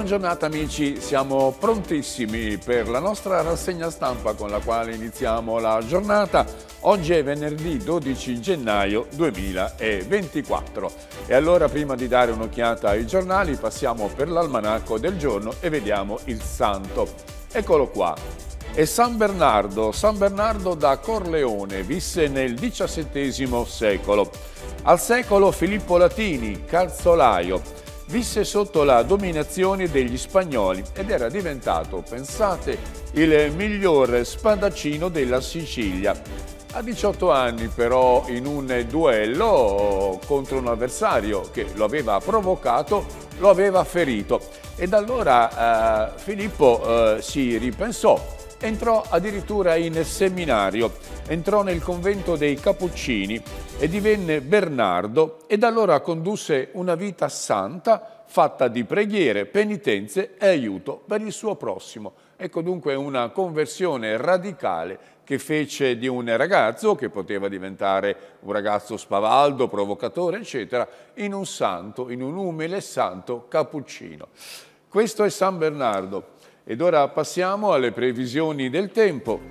Buona giornata amici, siamo prontissimi per la nostra rassegna stampa con la quale iniziamo la giornata. Oggi è venerdì 12 gennaio 2024 e allora prima di dare un'occhiata ai giornali passiamo per l'almanacco del giorno e vediamo il santo. Eccolo qua, e San Bernardo, San Bernardo da Corleone, visse nel XVII secolo. Al secolo Filippo Latini, calzolaio visse sotto la dominazione degli spagnoli ed era diventato, pensate, il miglior spadaccino della Sicilia. A 18 anni però in un duello contro un avversario che lo aveva provocato, lo aveva ferito da allora eh, Filippo eh, si ripensò Entrò addirittura in seminario, entrò nel convento dei Cappuccini e divenne Bernardo e da allora condusse una vita santa fatta di preghiere, penitenze e aiuto per il suo prossimo. Ecco dunque una conversione radicale che fece di un ragazzo, che poteva diventare un ragazzo spavaldo, provocatore, eccetera, in un santo, in un umile santo cappuccino. Questo è San Bernardo. Ed ora passiamo alle previsioni del tempo.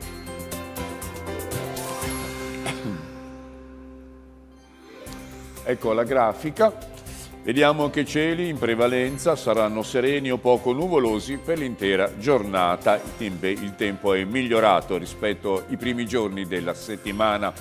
Ecco la grafica. Vediamo che cieli in prevalenza saranno sereni o poco nuvolosi per l'intera giornata. Il tempo è migliorato rispetto ai primi giorni della settimana.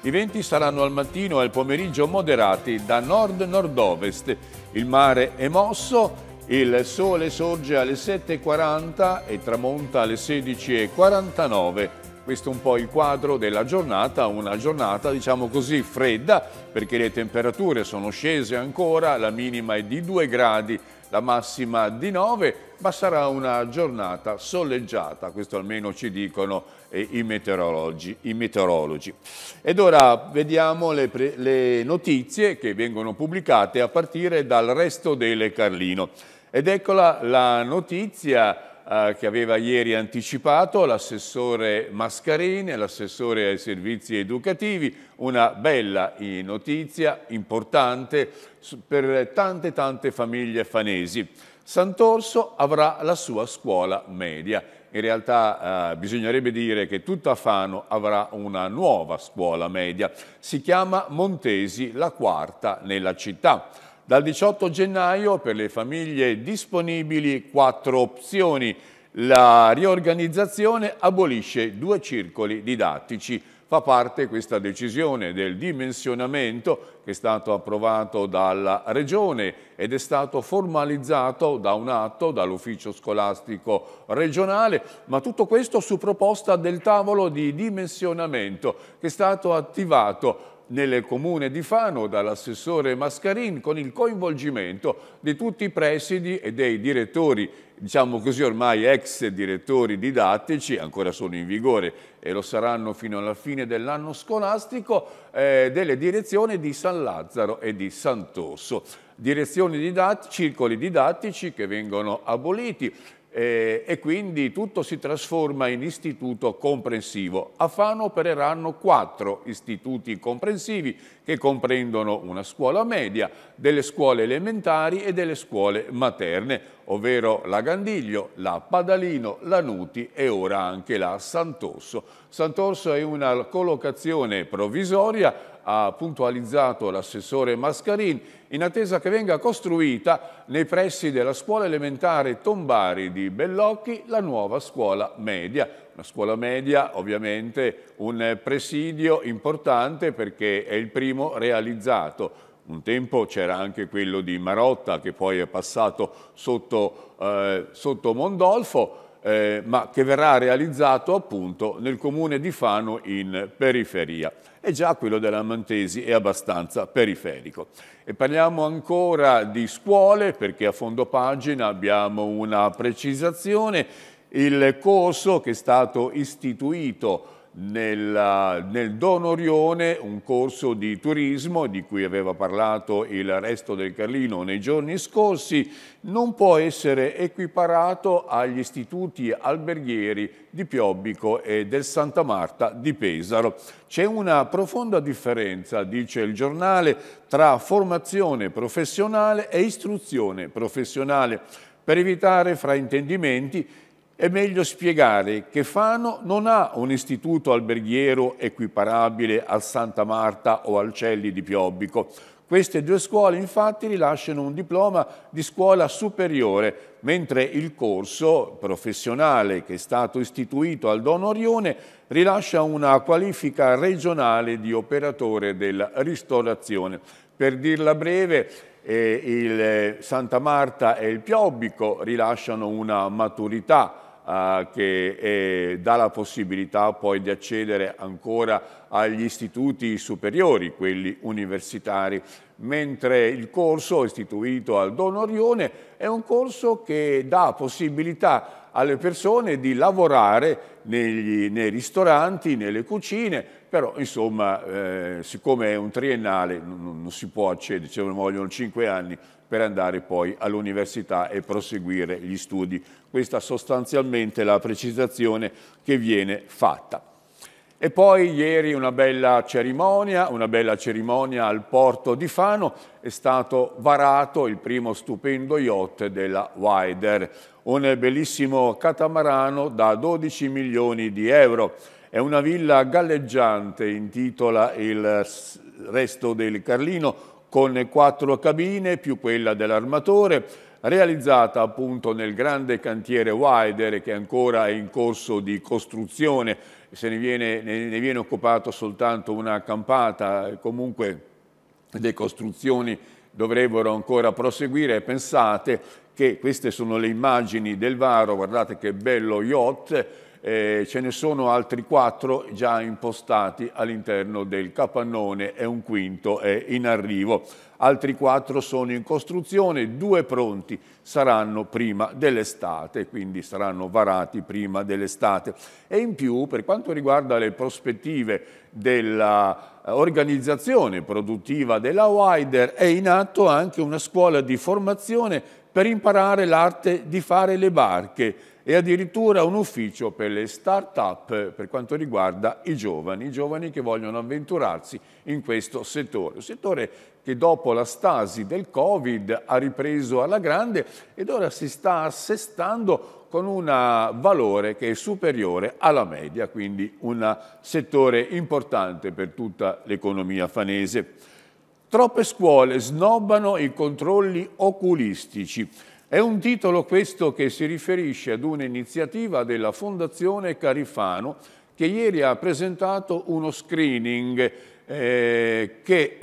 I venti saranno al mattino e al pomeriggio moderati da nord-nord-ovest. Il mare è mosso il sole sorge alle 7.40 e tramonta alle 16.49. Questo è un po' il quadro della giornata, una giornata diciamo così fredda perché le temperature sono scese ancora, la minima è di 2 gradi, la massima di 9, ma sarà una giornata soleggiata, questo almeno ci dicono eh, i, meteorologi, i, meteorologi, Ed ora vediamo le, le notizie che vengono pubblicate a partire dal resto del Carlino. Ed eccola la notizia eh, che aveva ieri anticipato l'assessore Mascarini, l'assessore ai servizi educativi, una bella notizia importante per tante tante famiglie fanesi. Sant'Orso avrà la sua scuola media. In realtà eh, bisognerebbe dire che tutta Fano avrà una nuova scuola media. Si chiama Montesi, la quarta nella città. Dal 18 gennaio per le famiglie disponibili quattro opzioni. La riorganizzazione abolisce due circoli didattici. Fa parte questa decisione del dimensionamento che è stato approvato dalla Regione ed è stato formalizzato da un atto dall'ufficio scolastico regionale, ma tutto questo su proposta del tavolo di dimensionamento che è stato attivato nel comune di Fano dall'assessore Mascarin con il coinvolgimento di tutti i presidi e dei direttori, diciamo così ormai ex direttori didattici, ancora sono in vigore e lo saranno fino alla fine dell'anno scolastico, eh, delle direzioni di San Lazzaro e di Sant'Osso. Direzioni didattici, circoli didattici che vengono aboliti eh, e quindi tutto si trasforma in istituto comprensivo. A Fano opereranno quattro istituti comprensivi che comprendono una scuola media, delle scuole elementari e delle scuole materne, ovvero la Gandiglio, la Padalino, la Nuti e ora anche la Sant'Orso. Sant'Orso è una collocazione provvisoria ha puntualizzato l'assessore Mascarin, in attesa che venga costruita nei pressi della scuola elementare Tombari di Bellocchi la nuova scuola media. Una scuola media ovviamente un presidio importante perché è il primo realizzato un tempo c'era anche quello di Marotta che poi è passato sotto, eh, sotto Mondolfo, eh, ma che verrà realizzato appunto nel comune di Fano in periferia e già quello della Mantesi è abbastanza periferico. E parliamo ancora di scuole perché a fondo pagina abbiamo una precisazione, il corso che è stato istituito nel, nel Don Orione un corso di turismo di cui aveva parlato il resto del Carlino nei giorni scorsi non può essere equiparato agli istituti alberghieri di Piobbico e del Santa Marta di Pesaro. C'è una profonda differenza, dice il giornale, tra formazione professionale e istruzione professionale. Per evitare fraintendimenti, è meglio spiegare che Fano non ha un istituto alberghiero equiparabile al Santa Marta o al Celli di Piobbico. Queste due scuole infatti rilasciano un diploma di scuola superiore, mentre il corso professionale che è stato istituito al Don Orione rilascia una qualifica regionale di operatore della ristorazione. Per dirla breve, il eh, Santa Marta e il Piobbico rilasciano una maturità Uh, che eh, dà la possibilità poi di accedere ancora agli istituti superiori, quelli universitari, mentre il corso istituito al Don Orione è un corso che dà possibilità alle persone di lavorare negli, nei ristoranti, nelle cucine, però insomma eh, siccome è un triennale non, non si può accedere, ci cioè, vogliono cinque anni per andare poi all'università e proseguire gli studi. Questa sostanzialmente è la precisazione che viene fatta. E poi ieri una bella cerimonia, una bella cerimonia al porto di Fano, è stato varato il primo stupendo yacht della Wider, un bellissimo catamarano da 12 milioni di euro. È una villa galleggiante, intitola il resto del Carlino, con quattro cabine più quella dell'armatore, realizzata appunto nel grande cantiere Wider che ancora è in corso di costruzione se ne viene, ne viene occupato soltanto una campata, comunque le costruzioni dovrebbero ancora proseguire. Pensate che queste sono le immagini del Varo, guardate che bello yacht, eh, ce ne sono altri quattro già impostati all'interno del capannone e un quinto è in arrivo altri quattro sono in costruzione, due pronti saranno prima dell'estate, quindi saranno varati prima dell'estate. E in più, per quanto riguarda le prospettive dell'organizzazione eh, produttiva della Wider, è in atto anche una scuola di formazione per imparare l'arte di fare le barche e addirittura un ufficio per le start-up per quanto riguarda i giovani, i giovani che vogliono avventurarsi in questo settore, un settore che dopo la stasi del Covid ha ripreso alla grande ed ora si sta assestando con un valore che è superiore alla media, quindi un settore importante per tutta l'economia fanese. Troppe scuole snobbano i controlli oculistici. È un titolo questo che si riferisce ad un'iniziativa della Fondazione Carifano che ieri ha presentato uno screening eh, che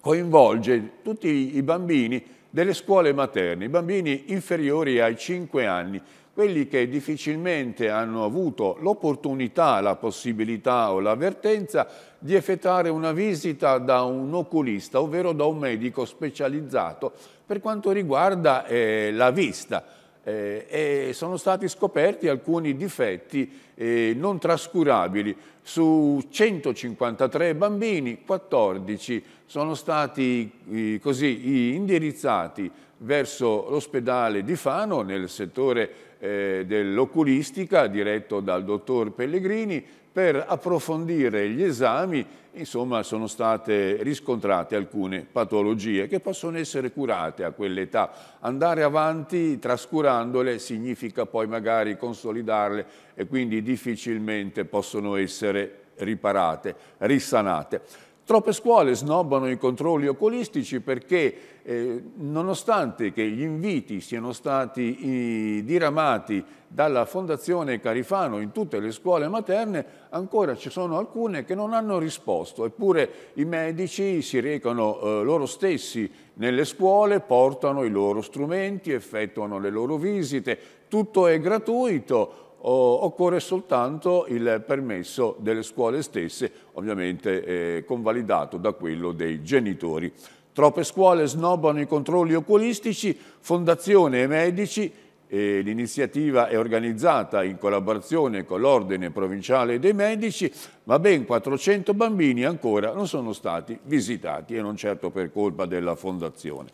coinvolge tutti i bambini delle scuole materne, i bambini inferiori ai 5 anni, quelli che difficilmente hanno avuto l'opportunità, la possibilità o l'avvertenza di effettuare una visita da un oculista, ovvero da un medico specializzato per quanto riguarda eh, la vista eh, e sono stati scoperti alcuni difetti eh, non trascurabili. Su 153 bambini, 14 sono stati eh, così indirizzati verso l'ospedale di Fano nel settore eh, dell'oculistica diretto dal dottor Pellegrini per approfondire gli esami insomma, sono state riscontrate alcune patologie che possono essere curate a quell'età. Andare avanti trascurandole significa poi magari consolidarle e quindi difficilmente possono essere riparate, risanate. Troppe scuole snobbano i controlli oculistici perché eh, nonostante che gli inviti siano stati diramati dalla Fondazione Carifano in tutte le scuole materne, ancora ci sono alcune che non hanno risposto, eppure i medici si recano eh, loro stessi nelle scuole, portano i loro strumenti, effettuano le loro visite, tutto è gratuito, occorre soltanto il permesso delle scuole stesse, ovviamente eh, convalidato da quello dei genitori. Troppe scuole snobbano i controlli oculistici, fondazione e medici, eh, l'iniziativa è organizzata in collaborazione con l'Ordine Provinciale dei Medici, ma ben 400 bambini ancora non sono stati visitati e non certo per colpa della fondazione.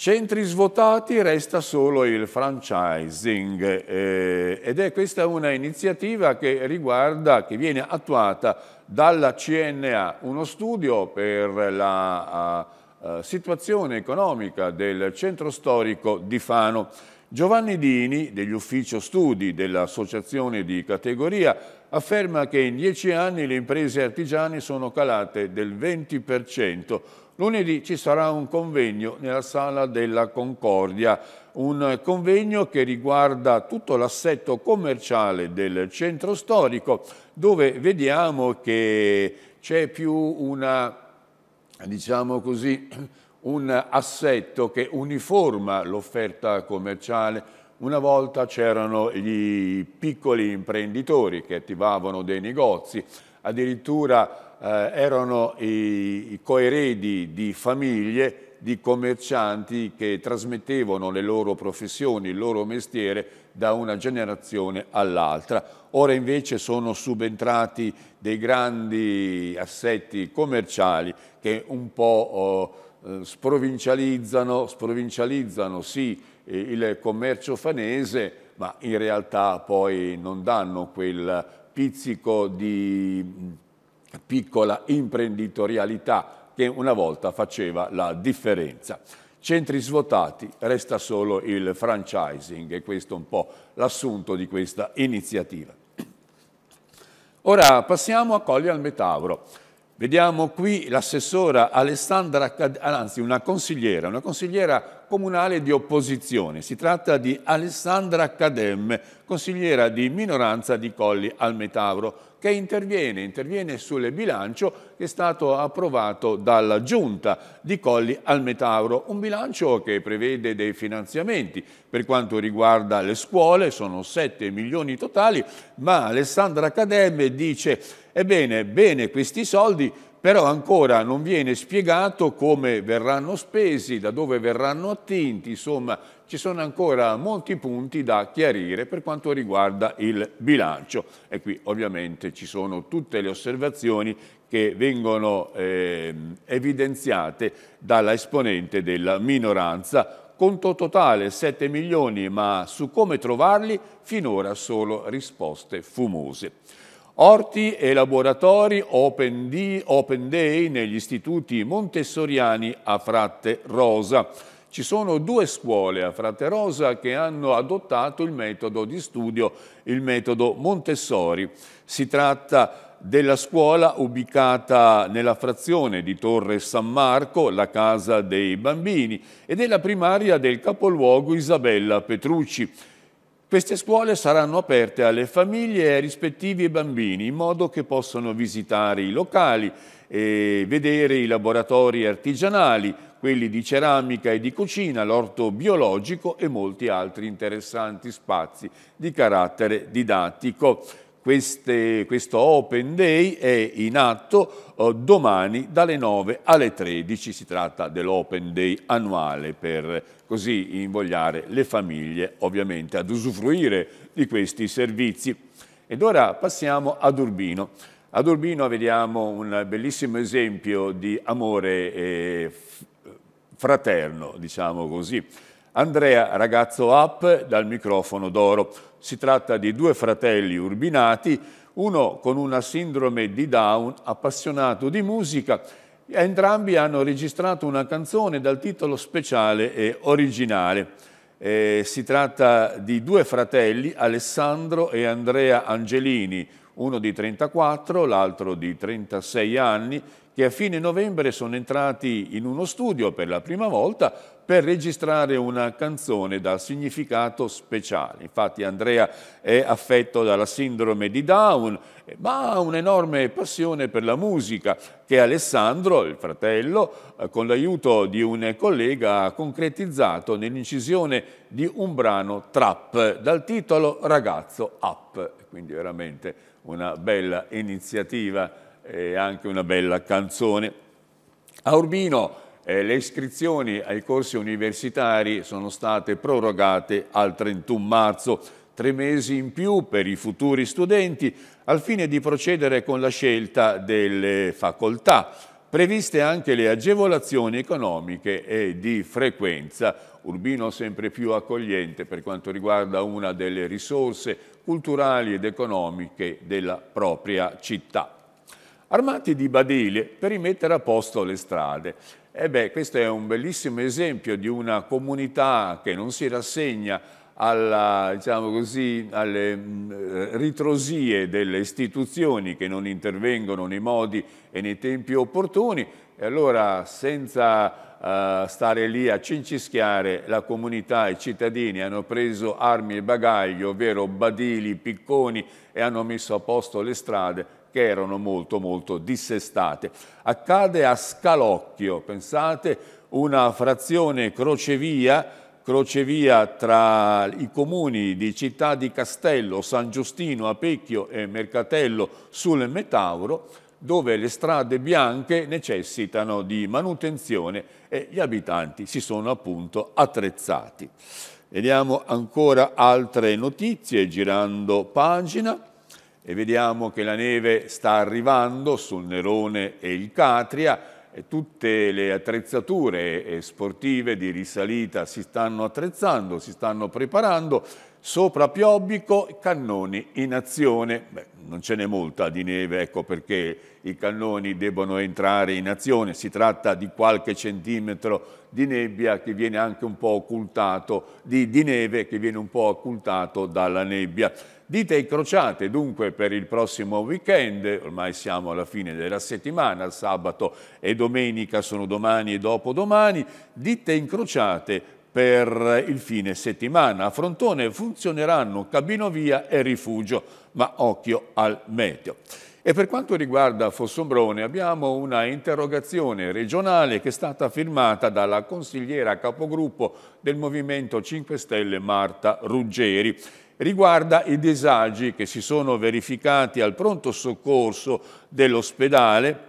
Centri svuotati resta solo il franchising eh, ed è questa una iniziativa che riguarda, che viene attuata dalla CNA, uno studio per la uh, situazione economica del centro storico di Fano. Giovanni Dini, degli ufficio studi dell'associazione di categoria, afferma che in dieci anni le imprese artigiane sono calate del 20%, Lunedì ci sarà un convegno nella Sala della Concordia, un convegno che riguarda tutto l'assetto commerciale del centro storico, dove vediamo che c'è più una, diciamo così, un assetto che uniforma l'offerta commerciale, una volta c'erano gli piccoli imprenditori che attivavano dei negozi, addirittura eh, erano i, i coeredi di famiglie di commercianti che trasmettevano le loro professioni, il loro mestiere da una generazione all'altra. Ora invece sono subentrati dei grandi assetti commerciali che un po' oh, eh, sprovincializzano, sprovincializzano sì eh, il commercio fanese, ma in realtà poi non danno quel pizzico di piccola imprenditorialità che una volta faceva la differenza. Centri svuotati, resta solo il franchising e questo è un po' l'assunto di questa iniziativa. Ora passiamo a Colli al Metauro. Vediamo qui l'assessora Alessandra, anzi una consigliera, una consigliera comunale di opposizione. Si tratta di Alessandra Cadem, consigliera di minoranza di Colli al Metauro che interviene, interviene sul bilancio che è stato approvato dalla Giunta di Colli al Metauro, un bilancio che prevede dei finanziamenti per quanto riguarda le scuole, sono 7 milioni totali, ma Alessandra Cademme dice ebbene, bene questi soldi, però ancora non viene spiegato come verranno spesi, da dove verranno attinti, insomma ci sono ancora molti punti da chiarire per quanto riguarda il bilancio e qui ovviamente ci sono tutte le osservazioni che vengono eh, evidenziate dalla esponente della minoranza. Conto totale 7 milioni, ma su come trovarli finora solo risposte fumose. Orti e laboratori open, D, open Day negli istituti montessoriani a Fratte Rosa. Ci sono due scuole a Fratte Rosa che hanno adottato il metodo di studio, il metodo Montessori. Si tratta della scuola ubicata nella frazione di Torre San Marco, la casa dei bambini, e della primaria del capoluogo Isabella Petrucci queste scuole saranno aperte alle famiglie e ai rispettivi bambini in modo che possano visitare i locali e vedere i laboratori artigianali, quelli di ceramica e di cucina, l'orto biologico e molti altri interessanti spazi di carattere didattico. Queste, questo Open Day è in atto eh, domani dalle 9 alle 13, si tratta dell'Open Day annuale per eh, così invogliare le famiglie ovviamente ad usufruire di questi servizi. Ed ora passiamo ad Urbino. Ad Urbino vediamo un bellissimo esempio di amore eh, fraterno, diciamo così. Andrea Ragazzo Up dal microfono d'oro. Si tratta di due fratelli urbinati, uno con una sindrome di Down, appassionato di musica, entrambi hanno registrato una canzone dal titolo speciale e originale. Eh, si tratta di due fratelli, Alessandro e Andrea Angelini, uno di 34, l'altro di 36 anni, che a fine novembre sono entrati in uno studio per la prima volta per registrare una canzone dal significato speciale. Infatti Andrea è affetto dalla sindrome di Down, eh, ma ha un'enorme passione per la musica che Alessandro, il fratello, eh, con l'aiuto di un collega ha concretizzato nell'incisione di un brano trap dal titolo Ragazzo Up. Quindi veramente una bella iniziativa e anche una bella canzone. A Urbino eh, le iscrizioni ai corsi universitari sono state prorogate al 31 marzo, tre mesi in più per i futuri studenti, al fine di procedere con la scelta delle facoltà. Previste anche le agevolazioni economiche e di frequenza, Urbino sempre più accogliente per quanto riguarda una delle risorse culturali ed economiche della propria città armati di badile per rimettere a posto le strade. E eh beh, questo è un bellissimo esempio di una comunità che non si rassegna alla, diciamo così, alle mm, eh, ritrosie delle istituzioni che non intervengono nei modi e nei tempi opportuni e allora senza uh, stare lì a cincischiare la comunità e i cittadini hanno preso armi e bagagli, ovvero badili, picconi e hanno messo a posto le strade che erano molto molto dissestate. Accade a Scalocchio, pensate, una frazione crocevia, crocevia tra i comuni di Città di Castello, San Giustino, Apecchio e Mercatello sul Metauro, dove le strade bianche necessitano di manutenzione e gli abitanti si sono appunto attrezzati. Vediamo ancora altre notizie girando pagina e vediamo che la neve sta arrivando sul Nerone e il Catria e tutte le attrezzature eh, sportive di risalita si stanno attrezzando, si stanno preparando, sopra Piobbico cannoni in azione, Beh, non ce n'è molta di neve, ecco perché i cannoni debbono entrare in azione, si tratta di qualche centimetro di nebbia che viene anche un po' occultato, di, di neve che viene un po' occultato dalla nebbia. Dita incrociate dunque per il prossimo weekend, ormai siamo alla fine della settimana, sabato e domenica sono domani e dopodomani, dita incrociate per il fine settimana. A Frontone funzioneranno cabinovia e rifugio, ma occhio al meteo. E per quanto riguarda Fossombrone abbiamo una interrogazione regionale che è stata firmata dalla consigliera capogruppo del Movimento 5 Stelle Marta Ruggeri riguarda i disagi che si sono verificati al pronto soccorso dell'ospedale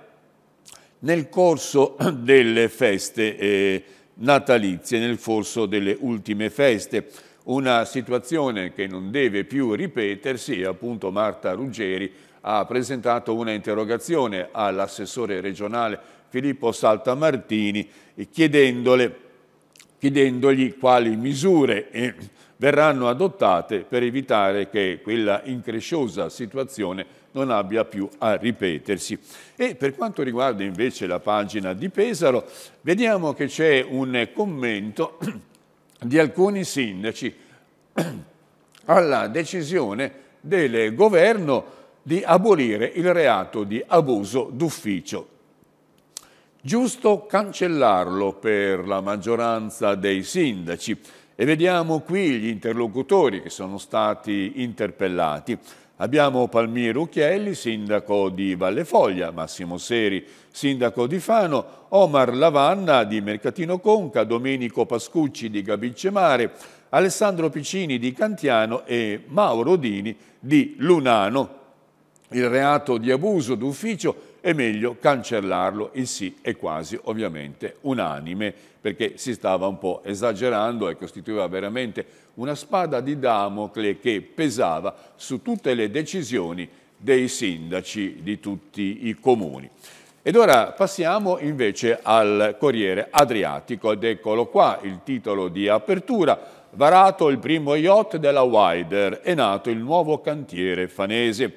nel corso delle feste eh, natalizie, nel corso delle ultime feste. Una situazione che non deve più ripetersi, appunto Marta Ruggeri ha presentato una interrogazione all'assessore regionale Filippo Saltamartini chiedendole chiedendogli quali misure verranno adottate per evitare che quella incresciosa situazione non abbia più a ripetersi. E per quanto riguarda invece la pagina di Pesaro, vediamo che c'è un commento di alcuni sindaci alla decisione del governo di abolire il reato di abuso d'ufficio giusto cancellarlo per la maggioranza dei sindaci. E vediamo qui gli interlocutori che sono stati interpellati. Abbiamo Palmiro Chielli, sindaco di Vallefoglia, Massimo Seri, sindaco di Fano, Omar Lavanna di Mercatino Conca, Domenico Pascucci di Gabicemare, Alessandro Piccini di Cantiano e Mauro Dini di Lunano. Il reato di abuso d'ufficio è meglio cancellarlo, il sì è quasi ovviamente unanime, perché si stava un po' esagerando e costituiva veramente una spada di Damocle che pesava su tutte le decisioni dei sindaci di tutti i comuni. Ed ora passiamo invece al Corriere Adriatico ed eccolo qua il titolo di apertura. Varato il primo yacht della Wider è nato il nuovo cantiere fanese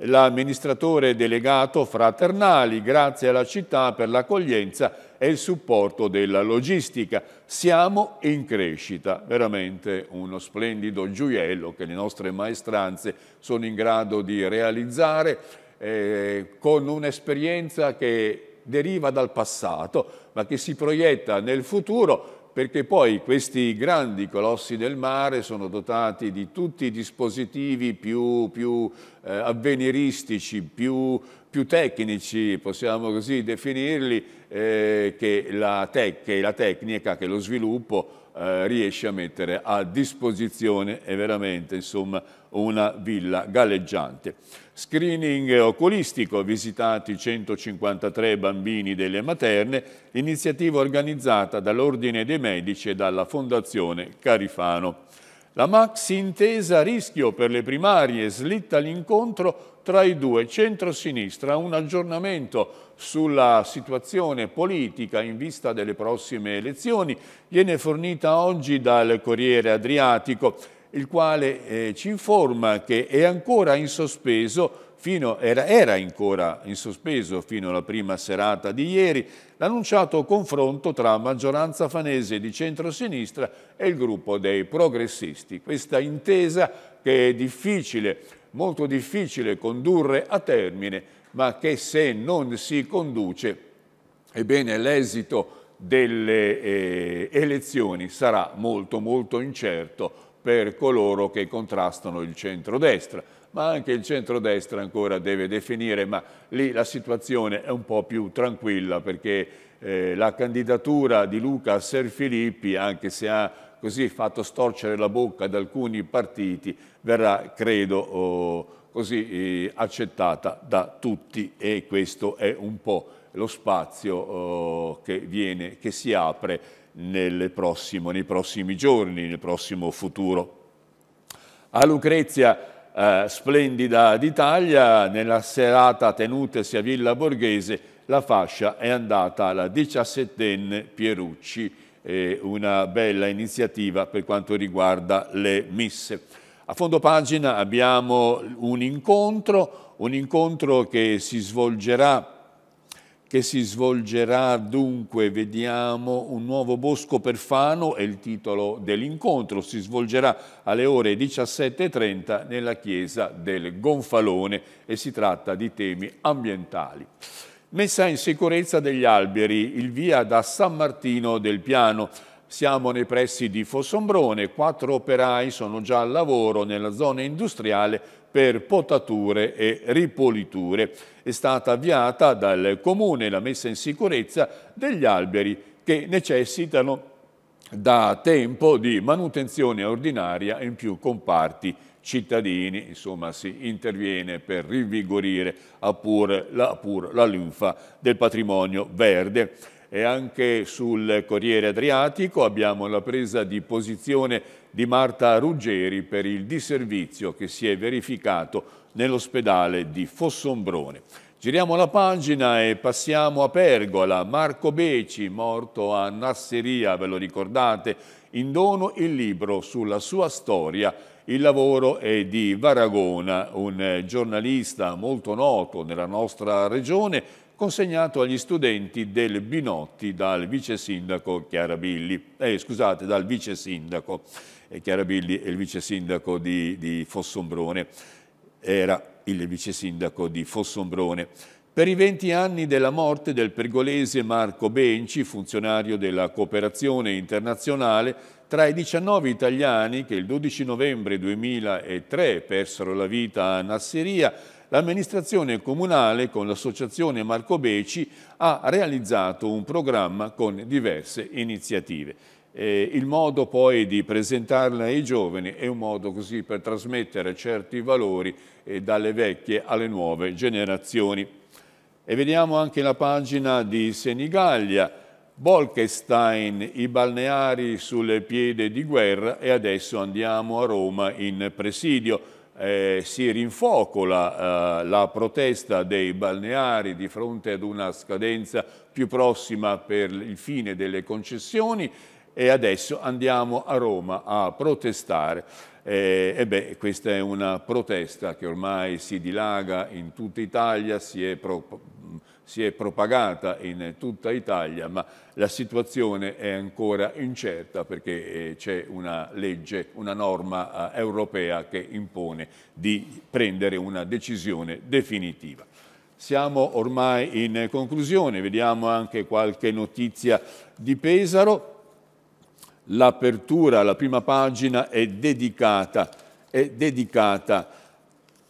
l'amministratore delegato Fraternali, grazie alla città per l'accoglienza e il supporto della logistica. Siamo in crescita, veramente uno splendido gioiello che le nostre maestranze sono in grado di realizzare eh, con un'esperienza che deriva dal passato ma che si proietta nel futuro perché poi questi grandi colossi del mare sono dotati di tutti i dispositivi più, più eh, avveniristici, più, più, tecnici, possiamo così definirli, eh, che, la che, la tecnica, che lo sviluppo eh, riesce a mettere a disposizione. È veramente, insomma, una villa galleggiante. Screening oculistico, visitati 153 bambini delle materne, iniziativa organizzata dall'Ordine dei Medici e dalla Fondazione Carifano. La Max intesa rischio per le primarie slitta l'incontro tra i due centro-sinistra, un aggiornamento sulla situazione politica in vista delle prossime elezioni viene fornita oggi dal Corriere Adriatico il quale eh, ci informa che è ancora in sospeso Fino, era, era, ancora in sospeso fino alla prima serata di ieri, l'annunciato confronto tra maggioranza fanese di centrosinistra e il gruppo dei progressisti. Questa intesa che è difficile, molto difficile condurre a termine, ma che se non si conduce, ebbene l'esito delle eh, elezioni sarà molto molto incerto per coloro che contrastano il centrodestra. Ma anche il centrodestra ancora deve definire, ma lì la situazione è un po' più tranquilla perché eh, la candidatura di Luca Serfilippi, anche se ha così fatto storcere la bocca ad alcuni partiti, verrà, credo, oh, così eh, accettata da tutti e questo è un po' lo spazio oh, che, viene, che si apre nel prossimo, nei prossimi giorni, nel prossimo futuro. A Lucrezia, eh, splendida d'Italia, nella serata tenutesi a Villa Borghese, la fascia è andata alla diciassettenne Pierucci, eh, una bella iniziativa per quanto riguarda le misse. A fondo pagina abbiamo un incontro, un incontro che si svolgerà che si svolgerà dunque, vediamo, un nuovo bosco perfano, è il titolo dell'incontro, si svolgerà alle ore 17.30 nella chiesa del Gonfalone e si tratta di temi ambientali. Messa in sicurezza degli alberi, il via da San Martino del Piano, siamo nei pressi di Fossombrone, quattro operai sono già al lavoro nella zona industriale per potature e ripuliture. È stata avviata dal Comune la messa in sicurezza degli alberi che necessitano da tempo di manutenzione ordinaria in più comparti cittadini, insomma si interviene per rivigorire pur la, pur la linfa del patrimonio verde. E anche sul Corriere Adriatico abbiamo la presa di posizione di Marta Ruggeri per il disservizio che si è verificato nell'ospedale di Fossombrone. Giriamo la pagina e passiamo a Pergola. Marco Beci, morto a Nasseria, ve lo ricordate, in dono il libro sulla sua storia. Il lavoro è di Varagona, un giornalista molto noto nella nostra regione, consegnato agli studenti del Binotti dal vice sindaco Chiarabilli. Eh, scusate, dal vice sindaco. Eh, Chiara Billi è il vice sindaco di, di Fossombrone, era il vice sindaco di Fossombrone. Per i 20 anni della morte del pergolese Marco Benci, funzionario della cooperazione internazionale, tra i 19 italiani che il 12 novembre 2003 persero la vita a Nasseria, l'amministrazione comunale con l'associazione Marco Beci ha realizzato un programma con diverse iniziative. Eh, il modo poi di presentarla ai giovani è un modo così per trasmettere certi valori eh, dalle vecchie alle nuove generazioni. E vediamo anche la pagina di Senigallia, Bolkestein, i balneari sul piede di guerra e adesso andiamo a Roma in presidio. Eh, si rinfocola eh, la protesta dei balneari di fronte ad una scadenza più prossima per il fine delle concessioni e adesso andiamo a Roma a protestare. Eh, e beh, questa è una protesta che ormai si dilaga in tutta Italia, si è, pro, si è propagata in tutta Italia, ma la situazione è ancora incerta perché eh, c'è una legge, una norma eh, europea che impone di prendere una decisione definitiva. Siamo ormai in conclusione, vediamo anche qualche notizia di Pesaro l'apertura, la prima pagina è dedicata, è dedicata,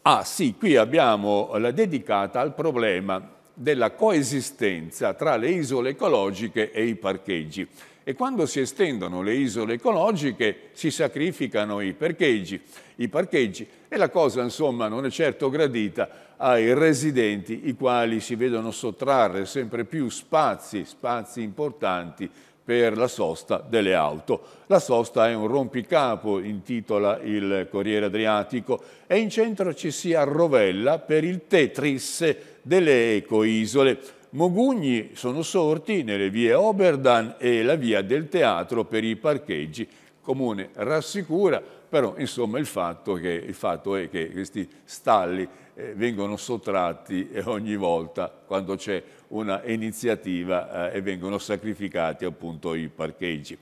ah sì, qui abbiamo la dedicata al problema della coesistenza tra le isole ecologiche e i parcheggi. E quando si estendono le isole ecologiche si sacrificano i parcheggi. I parcheggi. E la cosa insomma non è certo gradita ai residenti i quali si vedono sottrarre sempre più spazi, spazi importanti per la sosta delle auto. La sosta è un rompicapo, intitola il Corriere Adriatico, e in centro ci si arrovella per il Tetris delle ecoisole. Mogugni sono sorti nelle vie Oberdan e la via del teatro per i parcheggi comune rassicura, però insomma il fatto, che, il fatto è che questi stalli eh, vengono sottratti eh, ogni volta quando c'è una iniziativa eh, e vengono sacrificati appunto i parcheggi.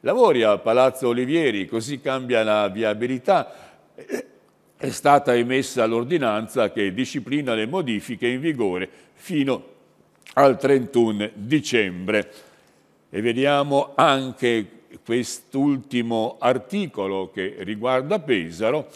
Lavori a Palazzo Olivieri, così cambia la viabilità. Eh, è stata emessa l'ordinanza che disciplina le modifiche in vigore fino al 31 dicembre. E vediamo anche quest'ultimo articolo che riguarda Pesaro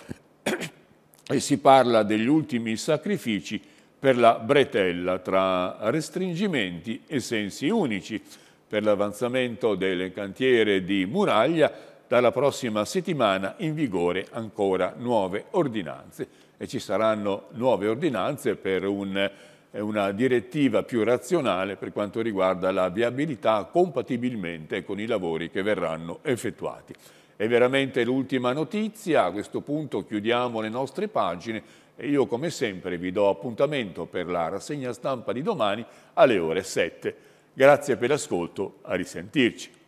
e si parla degli ultimi sacrifici per la bretella tra restringimenti e sensi unici per l'avanzamento delle cantiere di Muraglia dalla prossima settimana in vigore ancora nuove ordinanze e ci saranno nuove ordinanze per un una direttiva più razionale per quanto riguarda la viabilità compatibilmente con i lavori che verranno effettuati. È veramente l'ultima notizia, a questo punto chiudiamo le nostre pagine e io come sempre vi do appuntamento per la rassegna stampa di domani alle ore 7. Grazie per l'ascolto, a risentirci.